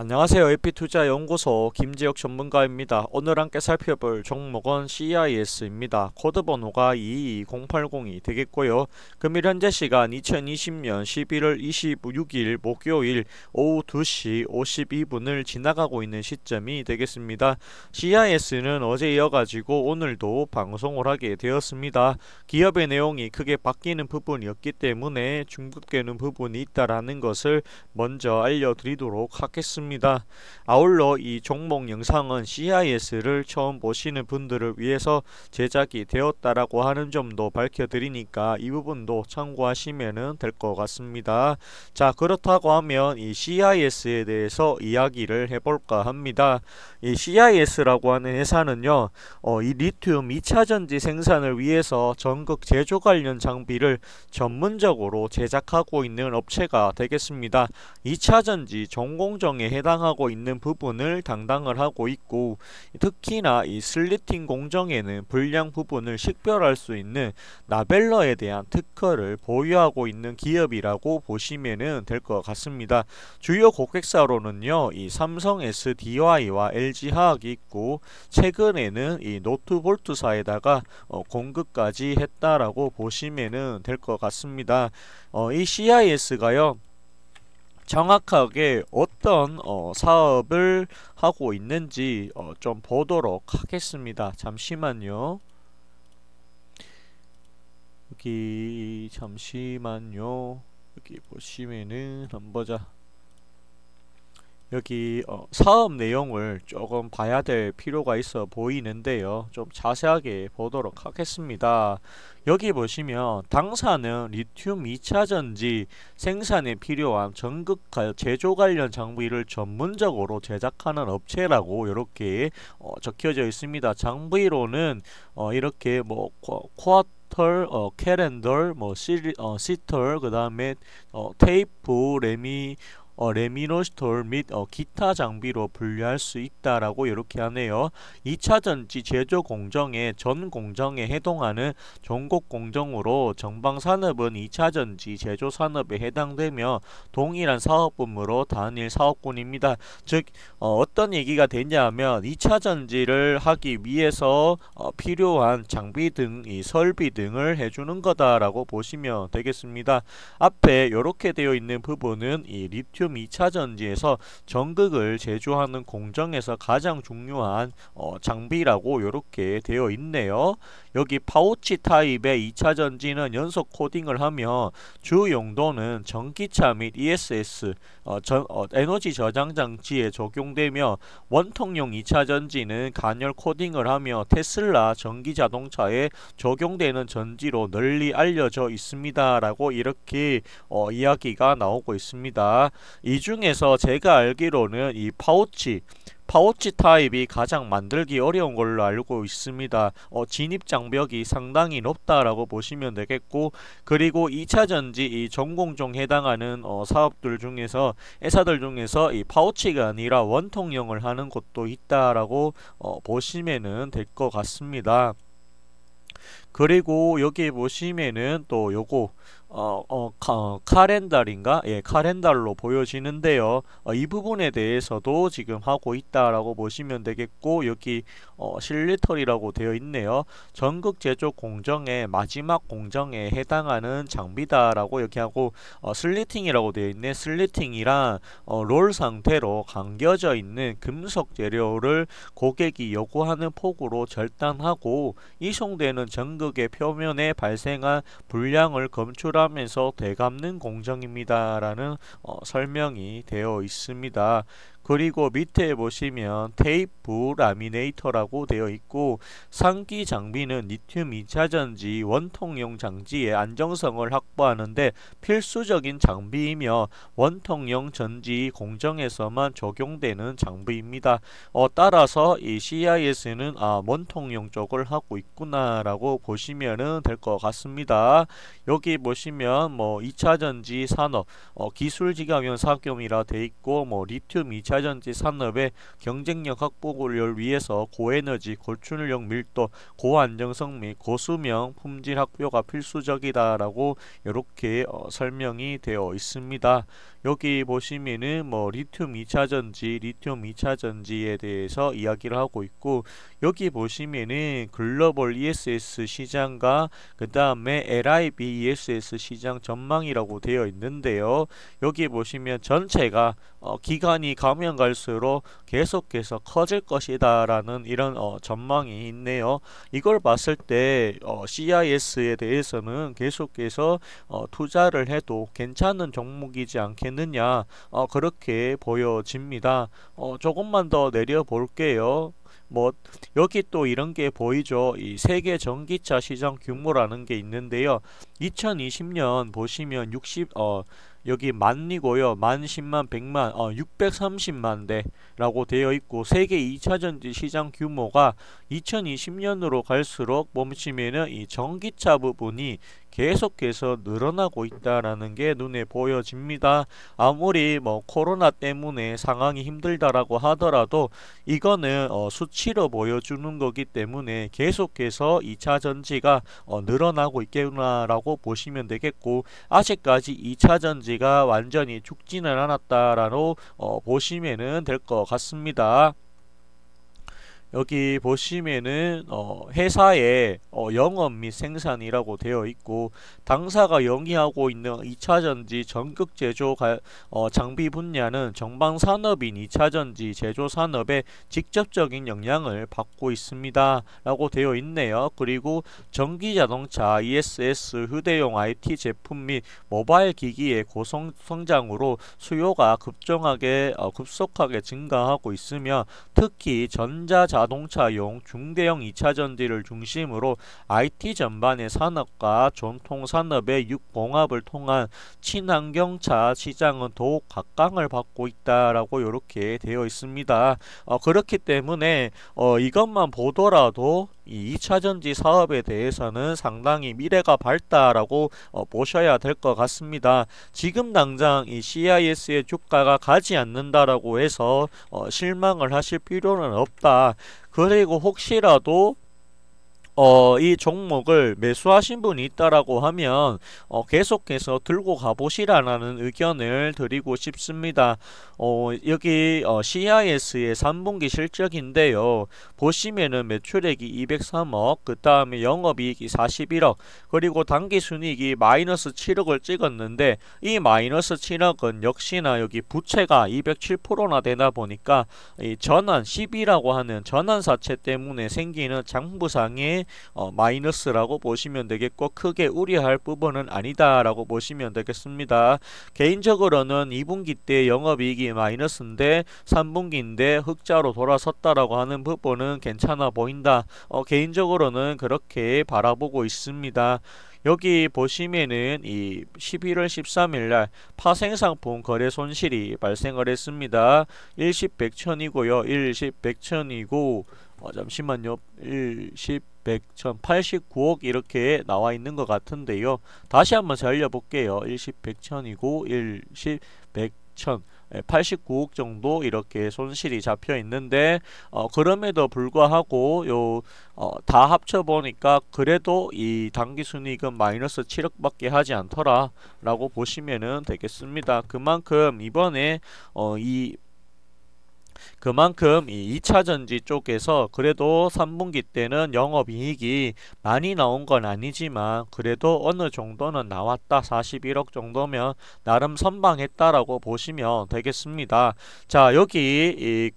안녕하세요. 에피투자연구소 김재혁 전문가입니다. 오늘 함께 살펴볼 종목은 CIS입니다. 코드 번호가 220802 되겠고요. 금일 현재 시간 2020년 11월 26일 목요일 오후 2시 52분을 지나가고 있는 시점이 되겠습니다. CIS는 어제 이어가지고 오늘도 방송을 하게 되었습니다. 기업의 내용이 크게 바뀌는 부분이 없기 때문에 중급되는 부분이 있다라 것을 먼저 알려드리도록 하겠습니다. 있습니다. 아울러 이 종목 영상은 CIS를 처음 보시는 분들을 위해서 제작이 되었다라고 하는 점도 밝혀드리니까 이 부분도 참고하시면 될 것 같습니다. 자 그렇다고 하면 이 CIS에 대해서 이야기를 해볼까 합니다. 이 CIS라고 하는 회사는요. 어, 이 리튬 2차전지 생산을 위해서 전극 제조 관련 장비를 전문적으로 제작하고 있는 업체가 되겠습니다. 2차전지 전공정의 해당하고 있는 부분을 담당을 하고 있고 특히나 이 슬리팅 공정에는 불량 부분을 식별할 수 있는 나벨러에 대한 특허를 보유하고 있는 기업이라고 보시면 될 것 같습니다. 주요 고객사로는요. 이 삼성 SDI와 LG화학이 있고 최근에는 이 노트볼트사에다가 어, 공급까지 했다라고 보시면 될 것 같습니다. 어, 이 CIS가요. 정확하게 어떤 어, 사업을 하고 있는지 어, 좀 보도록 하겠습니다. 잠시만요. 여기 잠시만요. 여기 보시면은 한번 보자. 여기 어, 사업 내용을 조금 봐야 될 필요가 있어 보이는데요. 좀 자세하게 보도록 하겠습니다. 여기 보시면 당사는 리튬 2차전지 생산에 필요한 전극 제조 관련 장부를 전문적으로 제작하는 업체라고 이렇게 어, 적혀져 있습니다. 장부로는 어, 이렇게 뭐 쿼, 털, 어, 캐렌덜, 뭐 시, 어, 시털, 그 다음에 어, 테이프, 레미, 어, 레미노스톨 및 어, 기타 장비로 분류할 수 있다라고 이렇게 하네요. 2차 전지 제조 공정의 전 공정에 해당하는 전국 공정으로 정방 산업은 2차 전지 제조 산업에 해당되며 동일한 사업부으로 단일 사업군입니다. 즉 어, 떤 얘기가 되냐면 2차 전지를 하기 위해서 어, 필요한 장비 등 이 설비 등을 해주는 거다라고 보시면 되겠습니다. 앞에 이렇게 되어 있는 부분은 이 리튬 지금 2차전지에서 전극을 제조하는 공정에서 가장 중요한 어, 장비라고 이렇게 되어 있네요. 여기 파우치 타입의 2차전지는 연속 코딩을 하며 주 용도는 전기차 및 ESS 어, 전, 어, 에너지 저장 장치에 적용되며 원통용 2차전지는 간열 코딩을 하며 테슬라 전기 자동차에 적용되는 전지로 널리 알려져 있습니다. 라고 이렇게 어, 이야기가 나오고 있습니다. 이 중에서 제가 알기로는 이 파우치 파우치 타입이 가장 만들기 어려운 걸로 알고 있습니다. 어, 진입 장벽이 상당히 높다라고 보시면 되겠고 그리고 2차 전지 이 전공종 해당하는 어, 사업들 중에서 회사들 중에서 이 파우치가 아니라 원통형을 하는 곳도 있다라고 어, 보시면 될 것 같습니다. 그리고 여기 보시면은 또 요거 어, 어, 카, 어, 카렌달인가? 예, 카렌달로 보여지는데요. 어, 이 부분에 대해서도 지금 하고 있다라고 보시면 되겠고 여기 어, 실리터리라고 되어 있네요. 전극 제조 공정의 마지막 공정에 해당하는 장비다라고 여기 하고 어, 슬리팅이라고 되어 있네. 슬리팅이란 어, 롤 상태로 감겨져 있는 금속 재료를 고객이 요구하는 폭으로 절단하고 이송되는 전극의 표면에 발생한 불량을 검출하 삭감해서 되감는 공정입니다라는 어, 설명이 되어 있습니다. 그리고 밑에 보시면 테이프 라미네이터라고 되어 있고 상기 장비는 리튬 2차전지 원통용 장지의 안정성을 확보하는데 필수적인 장비이며 원통용 전지 공정에서만 적용되는 장비입니다. 어, 따라서 이 CIS는 아, 원통용 쪽을 하고 있구나라고 보시면될 것 같습니다. 여기 보시면 뭐 2차전지 산업 어, 기술지감형 사업이라 되어 있고 뭐 리튬 2차 발전지 산업의 경쟁력 확보를 위해서 고에너지, 고출력 밀도, 고안정성 및 고수명 품질 학교가 필수적이다라고 이렇게 어, 설명이 되어 있습니다. 여기 보시면은 뭐 리튬 2차전지, 리튬 2차전지에 대해서 이야기를 하고 있고 여기 보시면은 글로벌 ESS 시장과 그 다음에 LIB ESS 시장 전망이라고 되어 있는데요. 여기 보시면 전체가 어, 기간이 가면 가면 갈수록 계속해서 커질 것이다 라는 이런 어, 전망이 있네요 이걸 봤을 때 어, CIS에 대해서는 계속해서 어, 투자를 해도 괜찮은 종목이지 않겠느냐 어, 그렇게 보여집니다 어, 조금만 더 내려 볼게요 뭐 여기 또 이런 게 보이죠 이 세계 전기차 시장 규모라는 게 있는데요 2020년 보시면 60어 여기 만이고요. 만 10만 100만 어 630만 대라고 되어 있고 세계 2차전지 시장 규모가 2020년으로 갈수록 멈추면은 이 전기차 부분이 계속해서 늘어나고 있다라는 게 눈에 보여집니다. 아무리 뭐 코로나 때문에 상황이 힘들다라고 하더라도 이거는 어 수치로 보여주는 거기 때문에 계속해서 2차 전지가 어 늘어나고 있겠구나라고 보시면 되겠고 아직까지 2차 전지 아직지가 완전히 죽지는 않았다라고 어, 보시면 될 것 같습니다. 여기 보시면은 어, 회사의 어, 영업 및 생산이라고 되어 있고 당사가 영위하고 있는 2차전지 전극 제조 가, 어, 장비 분야는 정방 산업인 2차전지 제조 산업에 직접적인 영향을 받고 있습니다. 라고 되어 있네요. 그리고 전기 자동차, ESS, 휴대용 IT 제품 및 모바일 기기의 고성 장으로 수요가 급정하게 어, 급속하게 증가하고 있으며 특히 전자 자 자동차용 중대형 2차전지를 중심으로 IT 전반의 산업과 전통 산업의 육봉합을 통한 친환경차 시장은 더욱 각광을 받고 있다라고 이렇게 되어 있습니다. 어, 그렇기 때문에 어, 이것만 보더라도 이 2차전지 사업에 대해서는 상당히 미래가 밝다라고 어, 보셔야 될 것 같습니다. 지금 당장 이 CIS의 주가가 가지 않는다라고 해서 어, 실망을 하실 필요는 없다. 그리고 혹시라도 어, 이 종목을 매수하신 분이 있다라고 하면 어, 계속해서 들고 가보시라는 의견을 드리고 싶습니다. 어, 여기 어, CIS의 3분기 실적인데요. 보시면은 매출액이 203억, 그 다음에 영업이익이 41억, 그리고 당기순이익이 마이너스 7억을 찍었는데 이 마이너스 7억은 역시나 여기 부채가 207%나 되다 보니까 이 전환 10이라고 하는 전환사채 때문에 생기는 장부상의 어, 마이너스라고 보시면 되겠고 크게 우려할 부분은 아니다라고 보시면 되겠습니다. 개인적으로는 2분기 때 영업이익이 마이너스인데 3분기인데 흑자로 돌아섰다라고 하는 부분은 괜찮아 보인다. 어, 개인적으로는 그렇게 바라보고 있습니다. 여기 보시면은 이 11월 13일 날 파생상품 거래 손실이 발생을 했습니다. 일십 백천이고요 일십 백천이고 어, 잠시만요. 1, 10, 100, 1000, 89억 이렇게 나와 있는 것 같은데요. 다시 한번 살려볼게요. 1, 10, 100, 1000이고 1, 10, 100, 1000 89억 정도 이렇게 손실이 잡혀 있는데 어, 그럼에도 불구하고 요다 어, 합쳐보니까 그래도 이 당기순이익은 마이너스 7억밖에 하지 않더라 라고 보시면 되겠습니다. 그만큼 이번에 어, 이 그만큼 이 2차전지 쪽에서 그래도 3분기 때는 영업이익이 많이 나온 건 아니지만 그래도 어느 정도는 나왔다 41억 정도면 나름 선방했다라고 보시면 되겠습니다 자 여기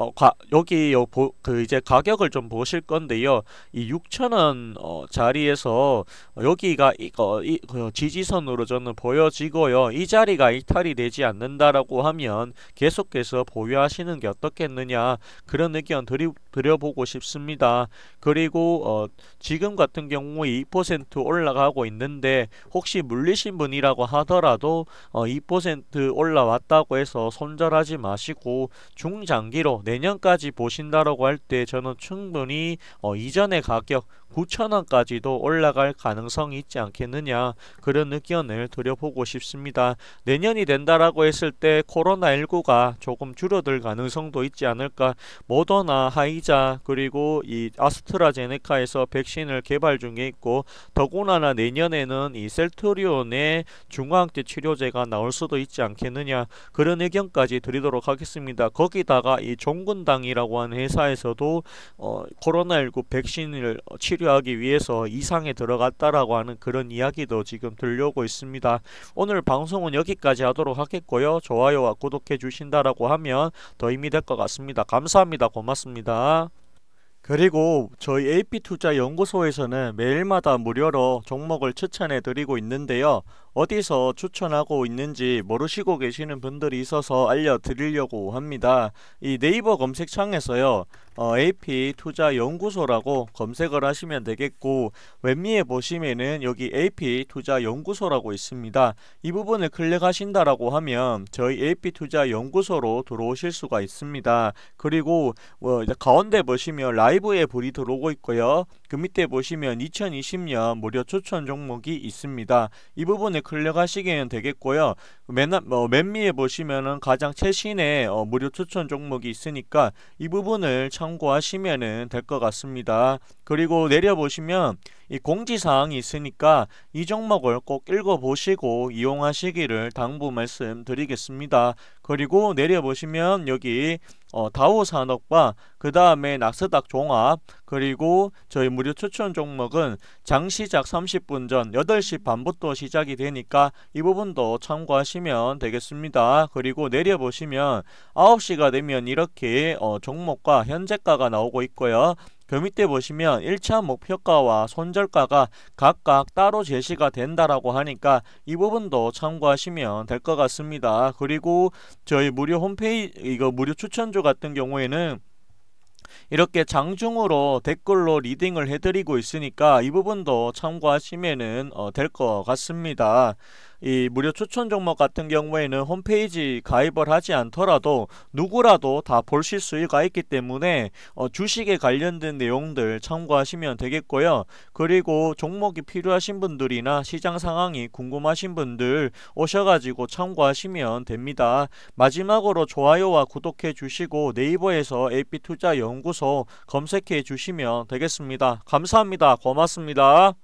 어, 가, 여기 요, 보, 그 이제 가격을 좀 보실 건데요. 이 6,000원 어, 자리에서 여기가 이, 어, 이 어, 지지선으로 저는 보여지고요. 이 자리가 이탈이 되지 않는다라고 하면 계속해서 보유하시는 게 어떻겠느냐 그런 의견 드리, 드려보고 싶습니다. 그리고 어, 지금 같은 경우에 2% 올라가고 있는데 혹시 물리신 분이라고 하더라도 어, 2% 올라왔다고 해서 손절하지 마시고 중장기로 내년까지 보신다라고 할 때 저는 충분히 어, 이전의 가격 9천원까지도 올라갈 가능성이 있지 않겠느냐 그런 의견을 드려보고 싶습니다. 내년이 된다라고 했을 때 코로나19가 조금 줄어들 가능성도 있지 않을까 모더나 하이 이자 그리고 이 아스트라제네카에서 백신을 개발 중에 있고 더구나나 내년에는 이 셀트리온의 중화항체 치료제가 나올 수도 있지 않겠느냐 그런 의견까지 드리도록 하겠습니다. 거기다가 이종근당이라고 하는 회사에서도 어, 코로나19 백신을 치료하기 위해서 이상에 들어갔다라고 하는 그런 이야기도 지금 들려오고 있습니다. 오늘 방송은 여기까지 하도록 하겠고요. 좋아요와 구독해 주신다라고 하면 더힘이될 것 같습니다. 감사합니다. 고맙습니다. 그리고 저희 AP투자연구소에서는 매일마다 무료로 종목을 추천해 드리고 있는데요. 어디서 추천하고 있는지 모르시고 계시는 분들이 있어서 알려드리려고 합니다. 이 네이버 검색창에서요. 어, AP 투자 연구소라고 검색을 하시면 되겠고 웹미에 보시면은 여기 AP 투자 연구소라고 있습니다. 이 부분을 클릭하신다라고 하면 저희 AP 투자 연구소로 들어오실 수가 있습니다. 그리고 어, 가운데 보시면 라이브에 불이 들어오고 있고요. 그 밑에 보시면 2020년 무료 추천 종목이 있습니다. 이 부분을 충분히 클릭하시기에 되겠고요. 맨, 뭐맨미에 보시면은 가장 최신의 어, 무료 추천 종목이 있으니까 이 부분을 참고하시면 은될것 같습니다. 그리고 내려보시면 이 공지사항이 있으니까 이 종목을 꼭 읽어보시고 이용하시기를 당부 말씀드리겠습니다. 그리고 내려보시면 여기 어, 다우 산업과 그 다음에 낙스닥 종합 그리고 저희 무료 추천 종목은 장 시작 30분 전 8시 반부터 시작이 되니까 이 부분도 참고하시면 되겠습니다. 그리고 내려보시면 9시가 되면 이렇게 어, 종목과 현재가가 나오고 있고요. 벼 밑에 보시면 1차 목표가와 손절가가 각각 따로 제시가 된다라고 하니까 이 부분도 참고하시면 될 것 같습니다. 그리고 저희 무료 홈페이지 이거 무료 추천주 같은 경우에는 이렇게 장중으로 댓글로 리딩을 해드리고 있으니까 이 부분도 참고하시면 어, 될것 같습니다. 이 무료 추천 종목 같은 경우에는 홈페이지 가입을 하지 않더라도 누구라도 다 보실 수가 있기 때문에 어, 주식에 관련된 내용들 참고하시면 되겠고요. 그리고 종목이 필요하신 분들이나 시장 상황이 궁금하신 분들 오셔가지고 참고하시면 됩니다. 마지막으로 좋아요와 구독해 주시고 네이버에서 AP투자 영 연구소 검색해 주시면 되겠습니다. 감사합니다. 고맙습니다.